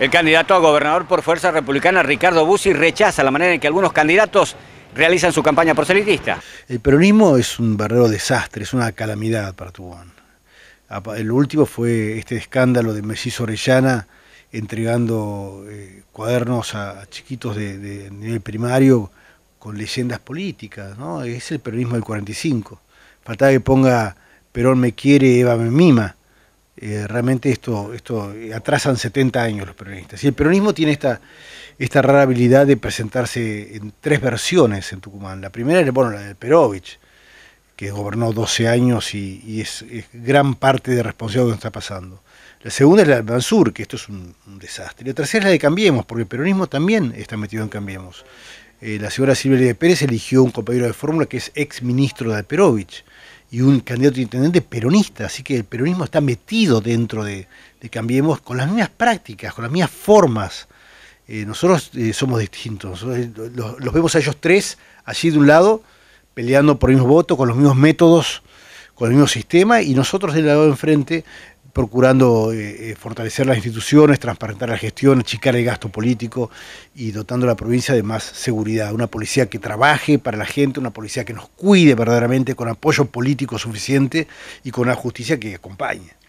El candidato a gobernador por Fuerza Republicana, Ricardo Bussi, rechaza la manera en que algunos candidatos realizan su campaña proselitista. El peronismo es un verdadero desastre, es una calamidad para Tubón. El último fue este escándalo de messi Orellana entregando eh, cuadernos a chiquitos de, nivel primario con leyendas políticas, ¿no? Es el peronismo del 45. Faltaba que ponga Perón me quiere, Eva me mima. Eh, realmente esto, esto eh, atrasan 70 años los peronistas. Y el peronismo tiene esta, esta rara habilidad de presentarse en tres versiones en Tucumán. La primera es bueno, la de Perovich, que gobernó 12 años y, es, gran parte de responsabilidad de lo que está pasando. La segunda es la de Mansur, que esto es un, desastre. Y la tercera es la de Cambiemos, porque el peronismo también está metido en Cambiemos. Eh, la señora Silvia de Pérez eligió un compañero de fórmula que es ex ministro de Perovich y un candidato a intendente peronista, así que el peronismo está metido dentro de, Cambiemos con las mismas prácticas, con las mismas formas. Eh, nosotros eh, somos distintos, eh, los, vemos a ellos tres allí de un lado, peleando por el mismo voto, con los mismos métodos, con el mismo sistema, y nosotros del lado de enfrente procurando eh, eh, fortalecer las instituciones, transparentar la gestión, achicar el gasto político y dotando a la provincia de más seguridad. Una policía que trabaje para la gente, una policía que nos cuide verdaderamente con apoyo político suficiente y con una justicia que acompañe.